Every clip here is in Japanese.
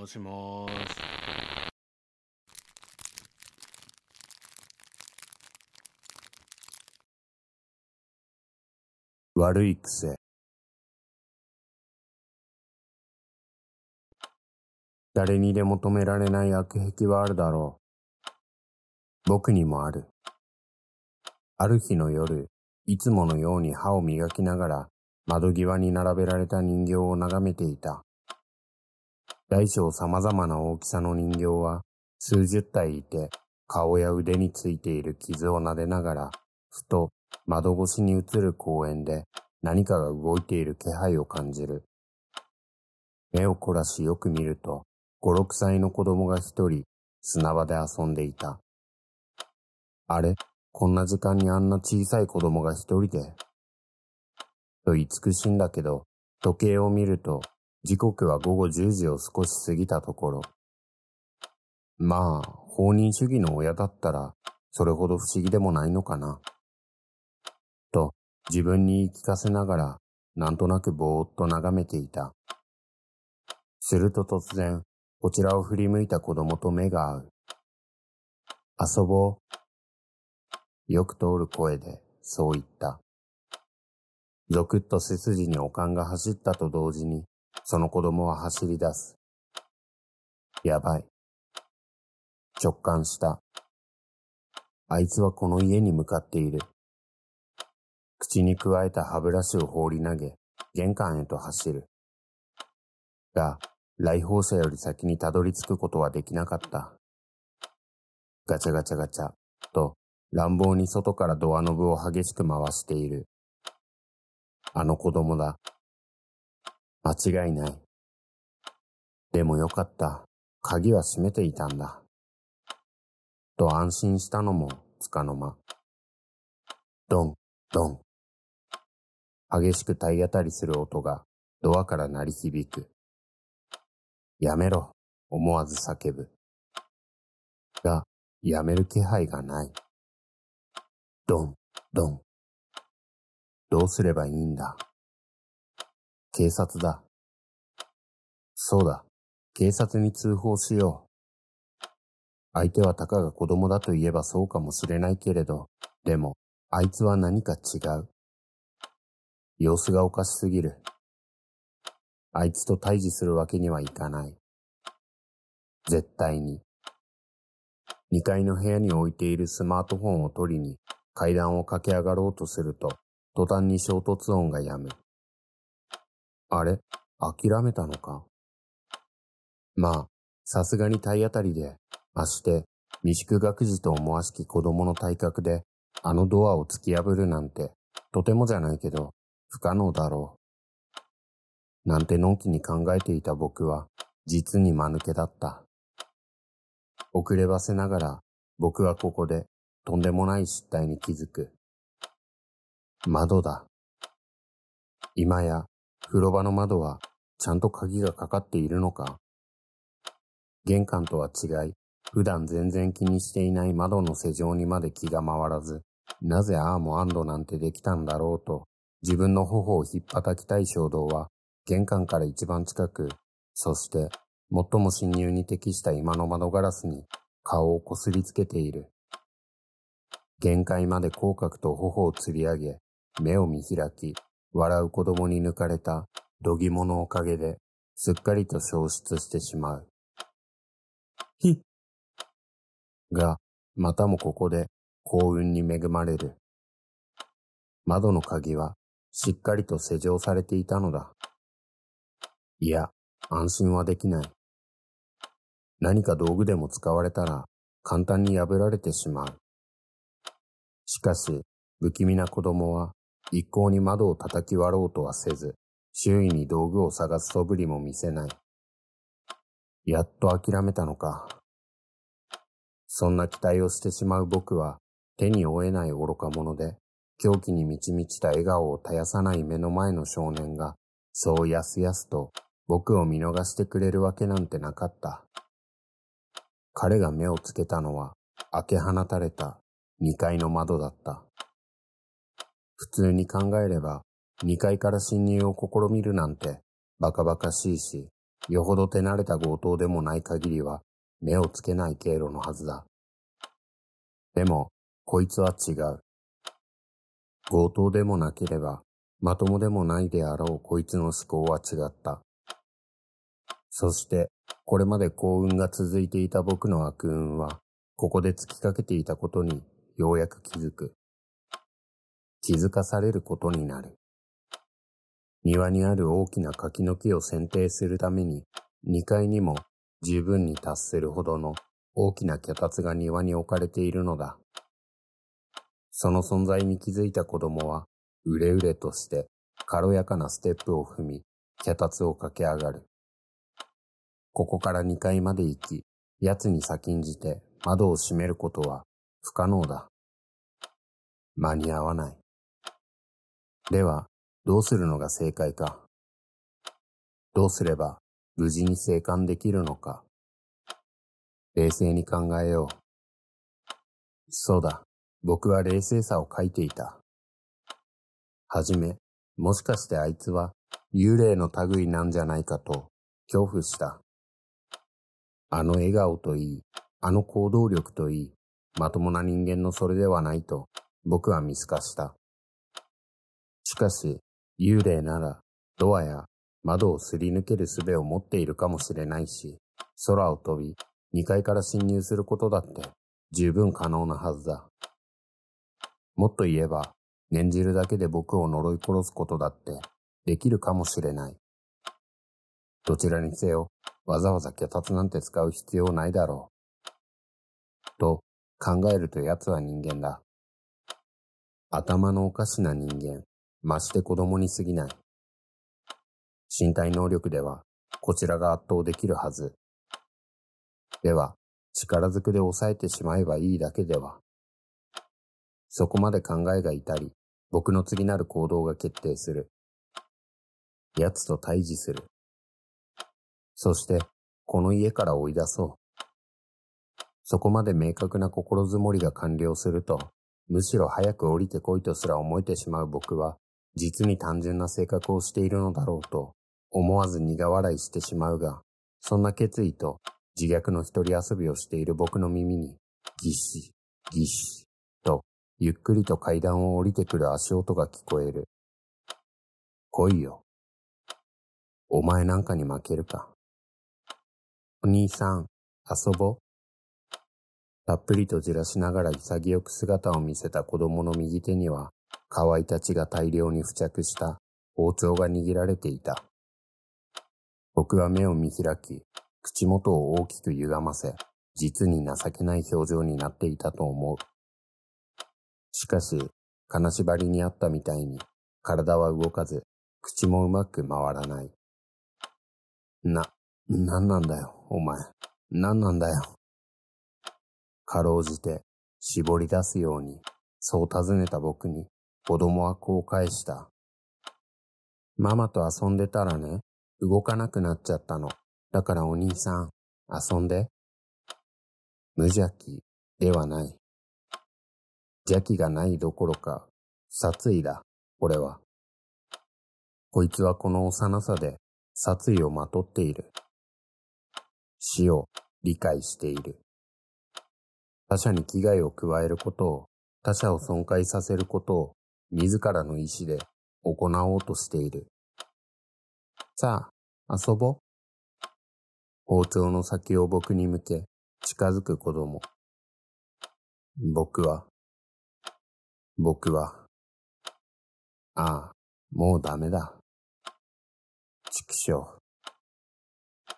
もしもし。悪い癖。誰にでも止められない悪癖はあるだろう。僕にもある。ある日の夜、いつものように歯を磨きながら窓際に並べられた人形を眺めていた。大小様々な大きさの人形は数十体いて、顔や腕についている傷を撫でながら、ふと窓越しに映る公園で何かが動いている気配を感じる。目を凝らしよく見ると、五六歳の子供が一人砂場で遊んでいた。あれこんな時間にあんな小さい子供が一人で。と慈しんだけど、時計を見ると時刻は午後10時を少し過ぎたところ。まあ、放任主義の親だったら、それほど不思議でもないのかな。と、自分に言い聞かせながら、なんとなくぼーっと眺めていた。すると突然、こちらを振り向いた子供と目が合う。遊ぼう。よく通る声で、そう言った。ゾクッと背筋におかんが走ったと同時に、その子供は走り出す。やばい。直感した。あいつはこの家に向かっている。口にくわえた歯ブラシを放り投げ、玄関へと走る。が、来訪者より先にたどり着くことはできなかった。ガチャガチャガチャ、と乱暴に外からドアノブを激しく回している。あの子供だ。間違いない。でもよかった。鍵は閉めていたんだ。と安心したのもつかの間。ドン、ドン。激しく体当たりする音がドアから鳴り響く。やめろ、思わず叫ぶ。が、やめる気配がない。ドン、ドン。どうすればいいんだ警察だ。そうだ。警察に通報しよう。相手はたかが子供だと言えばそうかもしれないけれど、でも、あいつは何か違う。様子がおかしすぎる。あいつと対峙するわけにはいかない。絶対に。2階の部屋に置いているスマートフォンを取りに階段を駆け上がろうとすると、途端に衝突音が止む。あれ諦めたのかまあ、さすがに体当たりで、まして、未宿学児と思わしき子供の体格で、あのドアを突き破るなんて、とてもじゃないけど、不可能だろう。なんてのんきに考えていた僕は、実に間抜けだった。遅ればせながら、僕はここで、とんでもない失態に気づく。窓だ。今や、風呂場の窓はちゃんと鍵がかかっているのか玄関とは違い、普段全然気にしていない窓の施錠にまで気が回らず、なぜアーモアンドなんてできたんだろうと、自分の頬を引っ叩きたい衝動は、玄関から一番近く、そして、最も侵入に適した今の窓ガラスに顔をこすりつけている。限界まで口角と頬を吊り上げ、目を見開き、笑う子供に抜かれた土ぎ物のおかげで、すっかりと消失してしまう。ひっが、またもここで幸運に恵まれる。窓の鍵はしっかりと施錠されていたのだ。いや、安心はできない。何か道具でも使われたら簡単に破られてしまう。しかし、不気味な子供は一向に窓を叩き割ろうとはせず、周囲に道具を探す素振りも見せない。やっと諦めたのか。そんな期待をしてしまう僕は、手に負えない愚か者で、狂気に満ち満ちた笑顔を絶やさない目の前の少年が、そうやすやすと僕を見逃してくれるわけなんてなかった。彼が目をつけたのは、開け放たれた2階の窓だった。普通に考えれば、2階から侵入を試みるなんて、バカバカしいし、よほど手慣れた強盗でもない限りは、目をつけない経路のはずだ。でも、こいつは違う。強盗でもなければ、まともでもないであろうこいつの思考は違った。そして、これまで幸運が続いていた僕の悪運は、ここで突きかけていたことにようやく気づく。気づかされることになる。庭にある大きな柿の木を剪定するために、2階にも十分に達するほどの大きな脚立が庭に置かれているのだ。その存在に気づいた子供は、うれうれとして軽やかなステップを踏み、脚立を駆け上がる。ここから2階まで行き、奴に先んじて窓を閉めることは不可能だ。間に合わない。では、どうするのが正解か。どうすれば無事に生還できるのか。冷静に考えよう。そうだ、僕は冷静さを書いていた。はじめ、もしかしてあいつは幽霊の類なんじゃないかと恐怖した。あの笑顔といい、あの行動力といい、まともな人間のそれではないと僕は見透かした。しかし、幽霊なら、ドアや窓をすり抜ける術を持っているかもしれないし、空を飛び、2階から侵入することだって十分可能なはずだ。もっと言えば、念じるだけで僕を呪い殺すことだってできるかもしれない。どちらにせよ、わざわざ脚立なんて使う必要ないだろう。と考えると奴は人間だ。頭のおかしな人間。まして子供に過ぎない。身体能力では、こちらが圧倒できるはず。では、力ずくで抑えてしまえばいいだけでは。そこまで考えが至り、僕の次なる行動が決定する。奴と対峙する。そして、この家から追い出そう。そこまで明確な心づもりが完了すると、むしろ早く降りてこいとすら思えてしまう僕は、実に単純な性格をしているのだろうと、思わず苦笑いしてしまうが、そんな決意と自虐の一人遊びをしている僕の耳に、ぎっし、ぎっし、と、ゆっくりと階段を降りてくる足音が聞こえる。来いよ。お前なんかに負けるか。お兄さん、遊ぼ。たっぷりとじらしながら潔く姿を見せた子供の右手には、乾いたちが大量に付着した包丁が握られていた。僕は目を見開き、口元を大きく歪ませ、実に情けない表情になっていたと思う。しかし、金縛りにあったみたいに、体は動かず、口もうまく回らない。な、何なんだよ、お前。何なんだよ。かろうじて、絞り出すように、そう尋ねた僕に、子供はこう返した。ママと遊んでたらね、動かなくなっちゃったの。だからお兄さん、遊んで。無邪気ではない。邪気がないどころか、殺意だ、俺は。こいつはこの幼さで殺意をまとっている。死を理解している。他者に危害を加えることを、他者を損壊させることを自らの意志で行おうとしている。さあ、遊ぼう。包丁の先を僕に向け、近づく子供。僕は、僕は、ああ、もうダメだ。畜生。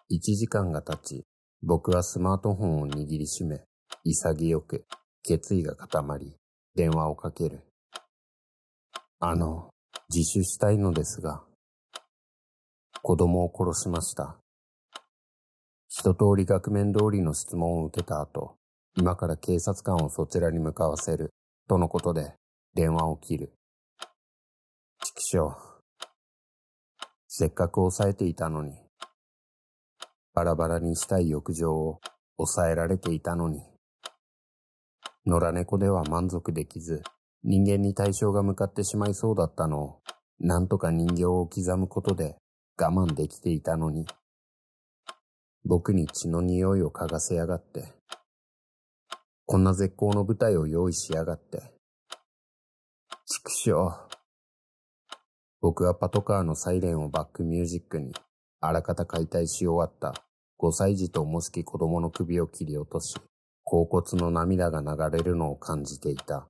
一時間が経ち、僕はスマートフォンを握りしめ、潔く、決意が固まり、電話をかける。あの、自首したいのですが、子供を殺しました。一通り額面通りの質問を受けた後、今から警察官をそちらに向かわせる、とのことで、電話を切る。畜生。せっかく抑えていたのに、バラバラにしたい欲情を抑えられていたのに、野良猫では満足できず、人間に対象が向かってしまいそうだったのを、なんとか人形を刻むことで我慢できていたのに、僕に血の匂いを嗅がせやがって、こんな絶好の舞台を用意しやがって、畜生。僕はパトカーのサイレンをバックミュージックに、あらかた解体し終わった5歳児ともしき子供の首を切り落とし、甲骨の涙が流れるのを感じていた。